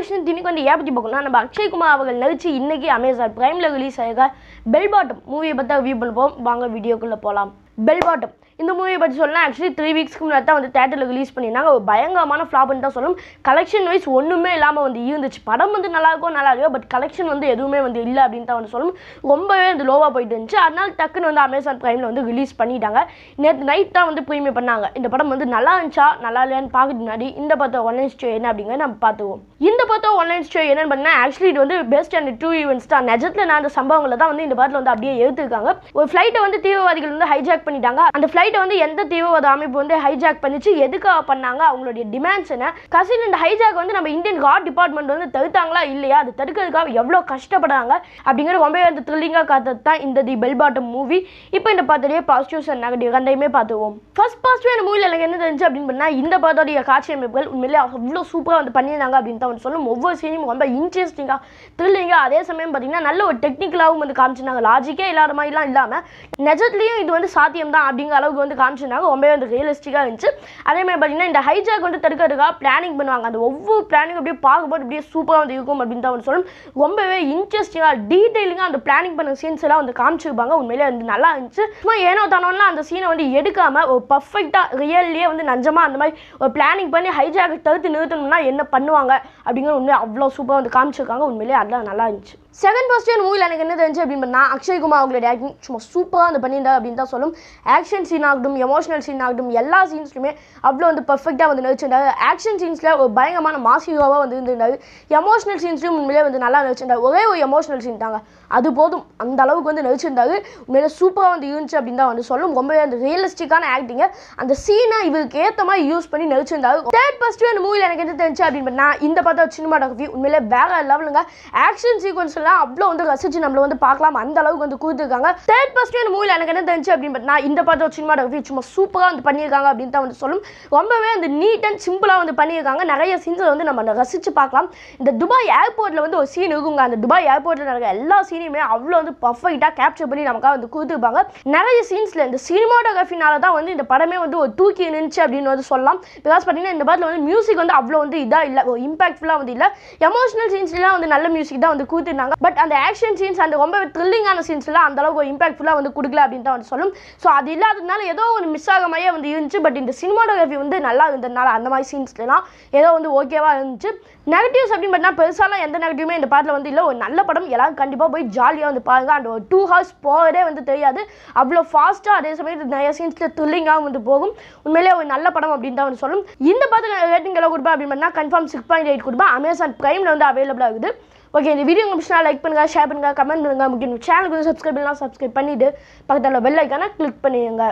question தினிக்கு வந்து ஏ பற்றி பார்க்கணும் நம்ம அக்ஷய்குமார் அவர்கள் நடிச்சு இன்றைக்கி அமேசான் ப்ரைமில் ரிலீஸ் ஆகிருக்க பெல் பாட்டம் மூவியை பார்த்தா வியூ பண்ணுவோம் வாங்க வீடியோக்குள்ளே போகலாம் பெல் பாட்டம் இந்த மூவியை பற்றி சொல்லலாம் ஆக்சுவலி த்ரீ வீக்ஸ்க்கு முன்னாடி தான் வந்து தேட்டரில் ரிலீஸ் பண்ணியிருந்தாங்க ஒரு பயங்கரமான ஃப்ளாப்னு தான் சொல்லும் கலெக்ஷன் வைஸ் ஒன்றுமே இல்லாமல் வந்து இருந்துச்சு படம் வந்து நல்லா இருக்கும் நல்லா இருக்கும் பட் கலெக்ஷன் வந்து எதுவுமே வந்து இல்லை அப்படின்னு தான் வந்து சொல்லும் ரொம்பவே வந்து லோவாக போயிட்டு இருந்துச்சு அதனால டக்குன்னு வந்து அமேசான் ப்ரைமில் வந்து ரிலீஸ் பண்ணிட்டாங்க நேற்று நைட் தான் வந்து ப்ரீமியம் பண்ணாங்க இந்த படம் வந்து நல்லா இருந்துச்சா நல்லா இல்லையான்னு பார்க்க முன்னாடி இந்த படத்தை ஒன்லைன் ஸ்டோ என்ன அப்படிங்கிறத நம்ம பார்த்துவோம் இந்த படத்தை ஒன்லைன் ஸ்டோ என்னன்னு பண்ணால் ஆக்சுவலி இது வந்து பெஸ்ட் அண்ட் டூ ஈவெண்ட்ஸ் தான் நெஜத்தில் நான் அந்த சம்பவங்களை தான் வந்து இந்த படத்தில் வந்து அப்படியே எடுத்துருக்காங்க ஒரு ஃப்ளைட்டை வந்து தீவிரவாதிகள் வந்து ஹைஜாக் பண்ணிட்டாங்க அந்த ஃப்ளைட்டை வந்து எந்த தீவிரவாத அமைப்பு வந்து ஹைஜாக் பண்ணிச்சு எதுக்காக பண்ணாங்க அவங்களுடைய டிமாண்ட்ஸ் என்ன கசின் இந்த ஹைஜாக் வந்து நம்ம இந்தியன் கார்ட் டிபார்ட்மெண்ட் வந்து தடுத்தாங்களா இல்லையா அது தடுக்கிறதுக்காக எவ்வளோ கஷ்டப்படுறாங்க அப்படிங்கிற ரொம்பவே அந்த த்ரில்லிங்காக காத்தது தான் இந்த தி பெல் பாட்டம் மூவி இப்போ இந்த பார்த்தோடைய பாசிட்டிவ்ஸ் அண்ட் நெகட்டிவ் ரெண்டையுமே பார்த்துவோம் ஃபர்ஸ்ட் பாசிட்டிவ் அந்த மூவியில் எனக்கு என்ன தெரிஞ்சு அப்படின்னு பண்ணால் இந்த படத்தோடைய காட்சி அமைப்புகள் உண்மையிலே அவ்வளோ சூப்பராக வந்து பண்ணியிருந்தாங்க அப்படின்னு தான் சொல்லும் ஒவ்வொரு சீனும் ரொம்ப இன்ட்ரெஸ்டிங்காக த்ரில்லிங்காக அதே சமயம் பார்த்தீங்கன்னா நல்ல ஒரு டெக்னிக்கலாகவும் வந்து காமிச்சிருந்தாங்க லாஜிக்கே இல்லாத மாதிரிலாம் இல்லாமல் நிஜத்துலேயும் இது வந்து சாத்தியம் சாத்தியம் தான் அப்படிங்கிற அளவுக்கு வந்து காமிச்சிருந்தாங்க ரொம்பவே வந்து ரியலிஸ்டிக்காக இருந்துச்சு அதே மாதிரி பார்த்தீங்கன்னா இந்த ஹைஜாக் வந்து தடுக்கிறதுக்காக பிளானிங் பண்ணுவாங்க அந்த ஒவ்வொரு பிளானிங் அப்படியே பார்க்கும்போது அப்படியே சூப்பராக வந்து இருக்கும் அப்படின்னு தான் வந்து சொல்லணும் ரொம்பவே இன்ட்ரெஸ்டிங்காக டீட்டெயிலிங்காக அந்த பிளானிங் பண்ண சீன்ஸ் எல்லாம் வந்து காமிச்சிருப்பாங்க உண்மையிலே வந்து நல்லா இருந்துச்சு சும்மா ஏனோ தானோலாம் அந்த சீனை வந்து எடுக்காமல் ஒரு பர்ஃபெக்டாக ரியல்லையே வந்து நஞ்சமாக அந்த மாதிரி ஒரு பிளானிங் பண்ணி ஹைஜாக் தடுத்து நிறுத்தணும்னா என்ன பண்ணுவாங்க அப்படிங்கிற ஒன்று அவ்வளோ சூப்பராக வந்து காமிச்சிருக்காங்க உண்மையிலே அதெல்லாம் நல்லா இருந்துச்சு செகண்ட் ஃபர்ஸ்ட் மூவியில் எனக்கு என்ன தெரிஞ்சு அப்படின்னு பண்ணால் அக்ஷய்குமார் அவங்களுடைய அவங்களோட சும்மா சூப்பராக அந்த பண்ணியிருந்தா அப்படின்னு தான் சொல்லும் ஆக்ஷன் சீன் ஆகட்டும் எமோஷனல் சீன் ஆகட்டும் எல்லா சீன்ஸ்லையுமே அவ்வளோ வந்து பர்ஃபெக்டாக வந்து நடிச்சிருந்தாரு ஆக்ஷன் சீன்ஸில் ஒரு பயங்கரமான மாஸ் வந்து இருந்திருந்தாரு எமோஷனல் சீன்ஸ்லையும் உண்மையிலே வந்து நல்லா நடிச்சிருந்தாரு ஒரே ஒரு எமோஷனல் சீன் தாங்க அது போதும் அந்த அளவுக்கு வந்து நடிச்சிருந்தாரு உண்மையிலே சூப்பராக வந்து இருந்துச்சு அப்படின்னு தான் வந்து சொல்லும் ரொம்பவே அந்த ரியலிஸ்டிக்கான ஆக்டிங்கை அந்த சீனை இவருக்கு ஏற்ற மாதிரி யூஸ் பண்ணி நடிச்சிருந்தாரு தேர்ட் ஃபஸ்ட்டு அந்த மூவியில் எனக்கு என்ன தெரிஞ்சு அப்படின்னு நான் இந்த பார்த்தா சினிமாட்டோகிராஃபி உண்மையிலே வேற லெவலுங்க ஆக்ஷன் சீக்வன்ஸ்லாம் அவ்வளோ வந்து ரசிச்சு நம்மள வந்து பார்க்கலாம் அந்த அளவுக்கு வந்து கொடுத்துருக்காங்க தேர்ட் ஃபஸ்ட்டு அந்த மூவியில் எனக்கு என்ன தெரிஞ்சு அப்படின்னு நான் இந்த படத்தை வச்சு சினிமா ரவி சும்மா சூப்பராக வந்து பண்ணியிருக்காங்க அப்படின்னு தான் வந்து சொல்லும் ரொம்பவே வந்து நீட் அண்ட் சிம்பிளாக வந்து பண்ணியிருக்காங்க நிறைய சீன்ஸை வந்து நம்ம ரசித்து பார்க்கலாம் இந்த துபாய் ஏர்போர்ட்டில் வந்து ஒரு சீன் இருக்குங்க அந்த துபாய் ஏர்போர்ட்டில் நடக்கிற எல்லா சீனையுமே அவ்வளோ வந்து பர்ஃபெக்டாக கேப்சர் பண்ணி நமக்காக வந்து கொடுத்துருப்பாங்க நிறைய சீன்ஸில் இந்த சினிமாட்டோகிராஃபினால தான் வந்து இந்த படமே வந்து ஒரு தூக்கி நின்றுச்சு அப்படின்னு வந்து சொல்லலாம் பிகாஸ் பார்த்தீங்கன்னா இந்த படத்தில் வந்து மியூசிக் வந்து அவ்வளோ வந்து இதாக இல்லை ஒரு இம்பாக்ட்ஃபுல்லாக வந்து இல்லை எமோஷனல் சீன்ஸ்லாம் வந்து நல்ல மியூசிக் தான் வந்து கொடுத்துருந்தாங்க பட் அந்த ஆக்ஷன் சீன்ஸ் அந்த ரொம்ப த்ரில்லிங்கான சீன்ஸ்லாம் அந்தளவுக்கு ஒரு இம்பாக்ட்ஃபுல்லாக வந்து கொடுக்கல அப்படின்னு தான் வந்து சொல்லும் ஸோ அது இல்லாததுனால ஏதோ ஒரு மிஸ் ஆக மாதிரியே வந்து இருந்துச்சு பட் இந்த சினிமாடோகிராஃபி வந்து நல்லா இருந்ததுனால அந்த மாதிரி சீன்ஸ்லாம் ஏதோ வந்து ஓகேவாக இருந்துச்சு நெகட்டிவ்ஸ் அப்படின்னு பார்த்தீங்கன்னா பெருசாலாம் எந்த நெகட்டிவுமே இந்த பாட்டில் வந்து இல்லை ஒரு நல்ல படம் எல்லாரும் கண்டிப்பாக போய் ஜாலியாக வந்து பாருங்கள் அண்ட் ஒரு டூ ஹவர்ஸ் போகிறதே வந்து தெரியாது அவ்வளோ ஃபாஸ்ட்டாக அதே சமயத்தில் நிறைய சீன்ஸில் துல்லிங்காகவும் வந்து போகும் உண்மையிலே ஒரு நல்ல படம் அப்படின்னு தான் வந்து சொல்லும் இந்த பாட்டில் ரேட்டிங் எல்லாம் கொடுப்பேன் அப்படின்னு பார்த்தா கன்ஃபார்ம் சிக்ஸ் பாயிண்ட் எயிட் கொடுப்பேன் அமேசான் ப்ரைமில் வந்து அவைலபிளாக இருக்குது ஓகே இந்த வீடியோ உங்களுக்கு பிடிச்சா லைக் பண்ணுங்கள் ஷேர் பண்ணுங்கள் கமெண்ட் பண்ணுங்கள் முக்கியம் சேனலுக்கு வந்து சப்ஸ்கிரைப் பண்ணலாம் சப்ஸ்கிரைப் பண்ணிவிட்டு பக்கத்தில் பெல் ஐக்கானை கிளிக் பண்ணிடுங்க